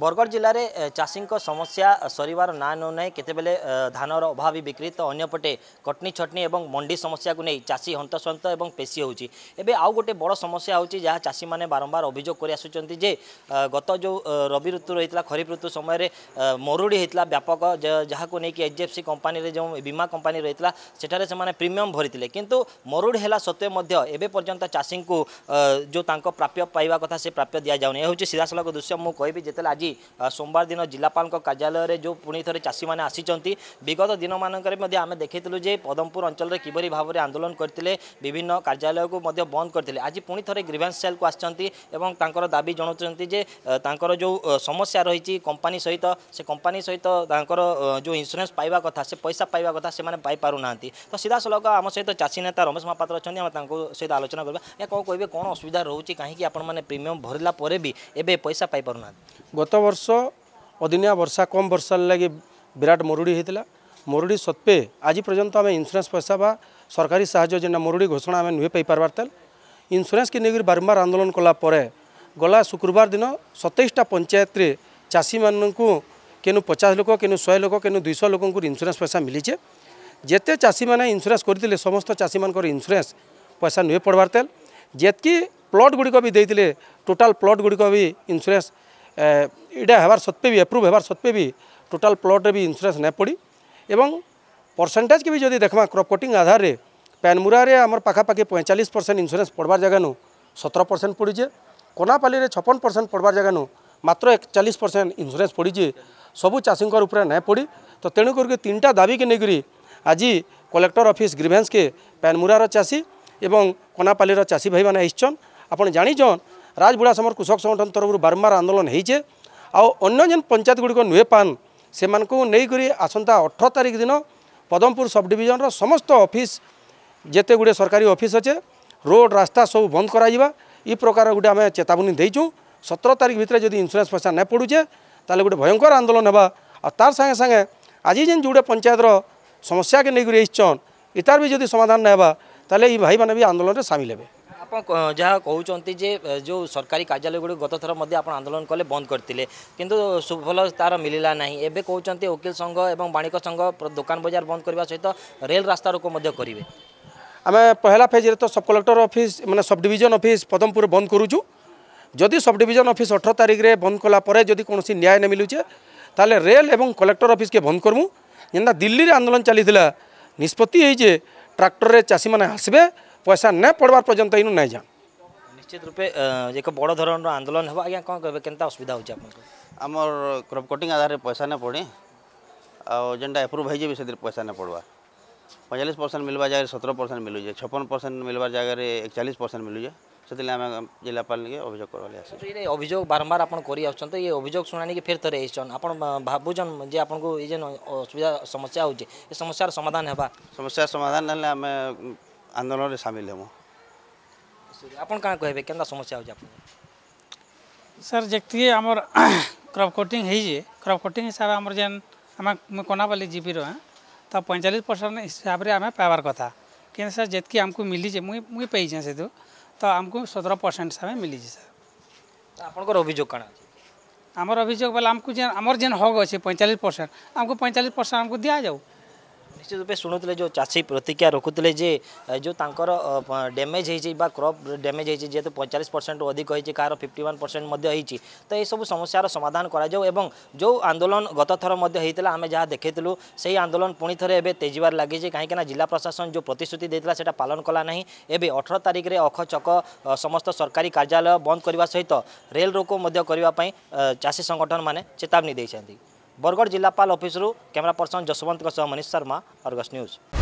বরগড় জেলার চাষী সমস্যা সরবার না নেউনাই কেতবে ধানর অভাবী বিক্রি তো অন্যপটে কটনি ছটনি এবং মন্ডি সমস্যা নিয়ে চাষী হন্তসন্ত এবং পেশি হচ্ছে এবে আউ গোটে বড় সমস্যা হচ্ছে যা চাষী মানে বারম্বার অভিযোগ করে আসুচার যে গত যে রবি ঋতু রয়েছে খরিফ ঋতু সময়ের মরুড়ি হয়েছিল ব্যাপক যাকে নিয়ে এইচডিএফসি কোম্পানির যে বীমা কোম্পানি রয়েছে সেঠার সে প্রিমিয়ম ভরিলে কিন্তু মরুড়ি হল সত্ত্বে মধ্য এবে পর্যন্ত চাষী যে প্রাপ্য পাইবা কথা সে প্রাপ্য দিয়া যাওনি এ হচ্ছে সিধাসলখ দৃশ্য মু কবি যেতে আজ ଆଜି ସୋମବାର ଦିନ ଜିଲ୍ଲାପାଳଙ୍କ କାର୍ଯ୍ୟାଳୟରେ ଯେଉଁ ପୁଣି ଥରେ ଚାଷୀମାନେ ଆସିଛନ୍ତି ବିଗତ ଦିନମାନଙ୍କରେ ମଧ୍ୟ ଆମେ ଦେଖିଥିଲୁ ଯେ ପଦମପୁର ଅଞ୍ଚଳରେ କିଭଳି ଭାବରେ ଆନ୍ଦୋଳନ କରିଥିଲେ ବିଭିନ୍ନ କାର୍ଯ୍ୟାଳୟକୁ ମଧ୍ୟ ବନ୍ଦ କରିଥିଲେ ଆଜି ପୁଣି ଥରେ ଗ୍ରିଭାନ୍ସ ସେଲ୍କୁ ଆସିଛନ୍ତି ଏବଂ ତାଙ୍କର ଦାବି ଜଣାଉଛନ୍ତି ଯେ ତାଙ୍କର ଯେଉଁ ସମସ୍ୟା ରହିଛି କମ୍ପାନୀ ସହିତ ସେ କମ୍ପାନୀ ସହିତ ତାଙ୍କର ଯେଉଁ ଇନ୍ସୁରାନ୍ସ ପାଇବା କଥା ସେ ପଇସା ପାଇବା କଥା ସେମାନେ ପାଇପାରୁନାହାନ୍ତି ତ ସିଧାସଳଖ ଆମ ସହିତ ଚାଷୀ ନେତା ରମେଶ ମହାପାତ୍ର ଅଛନ୍ତି ଆମେ ତାଙ୍କ ସହିତ ଆଲୋଚନା କରିବା ଏହା କ'ଣ କହିବେ କ'ଣ ଅସୁବିଧା ରହୁଛି କାହିଁକି ଆପଣମାନେ ପ୍ରିମିୟମ୍ ଭରିଲା ପରେ ବି ଏବେ ପଇସା ପାଇପାରୁନାହାନ୍ତି ଗତବର୍ଷ ଅଦିନିଆ ବର୍ଷା କମ୍ ବର୍ଷା ଲାଗି ବିରାଟ ମରୁଡ଼ି ହୋଇଥିଲା ମରୁଡ଼ି ସତ୍ତ୍ୱେ ଆଜି ପର୍ଯ୍ୟନ୍ତ ଆମେ ଇନ୍ସୁରାନ୍ସ ପଇସା ବା ସରକାରୀ ସାହାଯ୍ୟ ଯେନ୍ଟା ମରୁଡ଼ି ଘୋଷଣା ଆମେ ନୁହେଁ ପାଇପାରବାର ତେଲ ଇନ୍ସୁରାନ୍ସକେ ନେଇକରି ବାରମ୍ବାର ଆନ୍ଦୋଳନ କଲା ପରେ ଗଲା ଶୁକ୍ରବାର ଦିନ ସତେଇଶଟା ପଞ୍ଚାୟତରେ ଚାଷୀମାନଙ୍କୁ କେନୁ ପଚାଶ ଲୋକ କେନୁ ଶହେ ଲୋକ କେନୁ ଦୁଇଶହ ଲୋକଙ୍କୁ ଇନ୍ସୁରାନ୍ସ ପଇସା ମିଳିଛେ ଯେତେ ଚାଷୀମାନେ ଇନ୍ସୁରାନ୍ସ କରିଥିଲେ ସମସ୍ତ ଚାଷୀମାନଙ୍କର ଇନ୍ସୁରାନ୍ସ ପଇସା ନୁହେଁ ପଡ଼ବାର ତେଲ ଯେତ୍କି ପ୍ଲଟ୍ ଗୁଡ଼ିକ ବି ଦେଇଥିଲେ ଟୋଟାଲ୍ ପ୍ଲଟ୍ ଗୁଡ଼ିକ ବି ଇନ୍ସୁରାନ୍ସ এটা হবার সত্ত্বে বি এপ্রুভ হবার সত্ত্বে বি টোটাল প্লটরে বি ইন্সুরান্স না পড়ি এবং পরসেন্টেজকে বি যদি দেখবা ক্রপ কটিং আধারে প্যানমুরারে আমার পাখাপাখি পঁয়চাল্লিশ পরসেন্ট ইন্সুরান্স পড়বার জায়গানু সতেরো পরসেন্ট পড়িছে কোনাপালিরে ছপন পরসেন্ট পড়বার জায়গানু মাত্র একচাল্লিশ পরসেন্ট ইন্সুরান্স পড়িছে সবু চাষীঙ্কর উপরে না পড়ি তো তেমক তিনটা দাবিকে নিয়ে আজ কলেক্টর অফিস গ্রিভেন্সকে প্যানমুরার চাষী এবং কোনাপালির চাষী ভাই মানে আইসছন আপনার জাঁচন রাজবুড়া সমর কৃষক সংগঠন তরফ বারম্বার আন্দোলন হয়েছে आन्न जेन पंचायत गुड़िक नुहे पान से नहींकर आसंता अठर तारिख दिन पदमपुर सब डिजन समस्त अफिस् जिते गुड़े सरकारी अफिस् अच्छे रोड रास्ता सब बंद कर ଇ ପ୍ରକାର ଗୋଟେ ଆମେ ଚେତାବନୀ ଦେଇଛୁ ସତର ତାରିଖ ଭିତରେ ଯଦି ଇନ୍ସୁରାନ୍ସ ପଇସା ନାଇଁ ପଡ଼ୁଛେ ତାହେଲେ ଗୋଟେ ଭୟଙ୍କର ଆନ୍ଦୋଳନ ହେବା ଆଉ ତାର ସାଙ୍ଗେ ସାଙ୍ଗେ ଆଜି ଯେନ୍ ଯୋଡ଼େ ପଞ୍ଚାୟତର ସମସ୍ୟାକେ ନେଇକରି ଆସିଛନ୍ ଇତାର ବି ଯଦି ସମାଧାନ ନାଇଁ ହେବା ତାହେଲେ ଇ ଭାଇମାନେ ବି ଆନ୍ଦୋଳନରେ ସାମିଲ ହେବେ ଆପଣ ଯାହା କହୁଛନ୍ତି ଯେ ଯେଉଁ ସରକାରୀ କାର୍ଯ୍ୟାଳୟ ଗୁଡ଼ିକ ଗତଥର ମଧ୍ୟ ଆପଣ ଆନ୍ଦୋଳନ କଲେ ବନ୍ଦ କରିଥିଲେ କିନ୍ତୁ ସୁଫଳ ତା'ର ମିଳିଲା ନାହିଁ ଏବେ କହୁଛନ୍ତି ଓକିଲ ସଂଘ ଏବଂ ବାଣିଜ୍ୟ ସଂଘ ଦୋକାନ ବଜାର ବନ୍ଦ କରିବା ସହିତ ରେଲ୍ ରାସ୍ତାରୋକ ମଧ୍ୟ କରିବେ ଆମେ ପହଲା ଫେଜ୍ରେ ତ ସବ୍ କଲେକ୍ଟର ଅଫିସ୍ ମାନେ ସବ୍ ଡିଭିଜନ୍ ଅଫିସ୍ ପଦମପୁର ବନ୍ଦ କରୁଛୁ ଯଦି ସବ୍ ଡିଭିଜନ୍ ଅଫିସ୍ ଅଠର ତାରିଖରେ ବନ୍ଦ କଲା ପରେ ଯଦି କୌଣସି ନ୍ୟାୟ ନ ମିଲୁଛେ ତାହେଲେ ରେଲ୍ ଏବଂ କଲେକ୍ଟର ଅଫିସ୍କେ ବନ୍ଦ କରମୁ ଯେନ୍ତା ଦିଲ୍ଲୀରେ ଆନ୍ଦୋଳନ ଚାଲିଥିଲା ନିଷ୍ପତ୍ତି ହେଇଛେ ଟ୍ରାକ୍ଟରରେ ଚାଷୀମାନେ ଆସିବେ पैसा না पड़वार पर्यटन ইনু নাই যান নিশ্চিত রূপে এক বড় ধরনের আন্দোলন হব আজ্ঞা কম কবে কেনতা অসুবিধা হচ্ছে আপনার আমার ক্রপ কটিং আধারে পয়সা না পড়ে आेटा एप्रुव हो से पैसा ना पड़वा पैंतालीस परसेंट मिलवा जगह सतर परसेंट मिलूजे छपन परसेंट मिलवा जगह एक चालीस परसेंट मिलूचे से आम जिलापाल ने अभियोग कर तो अभियोग बारंबार आप तो, ये अभियोग शुणानी फिर थे आईन आप भावुन जे आपको ये असुविधा समस्या हो समस्या समाधान होगा समस्या समाधान ना आम ଆନ୍ଦୋଳନରେ ସାମିଲ ହେମୁ ଆପଣ କାଣା କହିବେ କେନ୍ତା ସମସ୍ୟା ହେଉଛି ଆପଣ ସାର୍ क्रप कोटिंग है क्रप कोटिंग हिसाब आम जेन आम रहा तो पैंचालीस परसेंट हिसाब से आम पाइबार कथा कि सर जितकी आमको मिली मुई मुई पाइजे से तो आमको सतर परसेंट हिसाब मिली सर आपंकर अभियोग कण आमर अभियोग बोले आमको जेन आमर जेन हक अच्छे पैंचालीस परसेंट आमको पैंचालीस परसेंट आमको दि जाऊ ନିଶ୍ଚିତ ରୂପେ ଶୁଣୁଥିଲେ ଯେଉଁ ଚାଷୀ ପ୍ରତିକ୍ରିୟା ରଖୁଥିଲେ ଯେ ଯେଉଁ ତାଙ୍କର ଡ୍ୟାମେଜ୍ ହେଇଛି ବା କ୍ରପ୍ ଡ୍ୟାମେଜ୍ ହେଇଛି ଯେହେତୁ ପଇଁଚାଳିଶ ପରସେଣ୍ଟରୁ ଅଧିକ ହେଇଛି କାହାର ଫିଫ୍ଟି ୱାନ୍ ପରସେଣ୍ଟ ମଧ୍ୟ ହେଇଛି ତ ଏସବୁ ସମସ୍ୟାର ସମାଧାନ କରାଯାଉ ଏବଂ ଯେଉଁ ଆନ୍ଦୋଳନ ଗତଥର ମଧ୍ୟ ହେଇଥିଲା ଆମେ ଯାହା ଦେଖିଥିଲୁ ସେହି ଆନ୍ଦୋଳନ ପୁଣି ଥରେ ଏବେ ତେଜିବାର ଲାଗିଛି କାହିଁକିନା ଜିଲ୍ଲା ପ୍ରଶାସନ ଯେଉଁ ପ୍ରତିଶ୍ରୁତି ଦେଇଥିଲା ସେଇଟା ପାଳନ କଲା ନାହିଁ ଏବେ ଅଠର ତାରିଖରେ ଅଖ ଚକ ସମସ୍ତ ସରକାରୀ କାର୍ଯ୍ୟାଳୟ ବନ୍ଦ କରିବା ସହିତ ରେଲ୍ ରୋକ ମଧ୍ୟ କରିବା ପାଇଁ ଚାଷୀ ସଂଗଠନମାନେ ଚେତାବନୀ ଦେଇଛନ୍ତି बरगढ़ जिल्लापाल अफिसरु क्यामेरा पर्सन जशोवन्तको सह मनी शर्मा अर्गस न्युज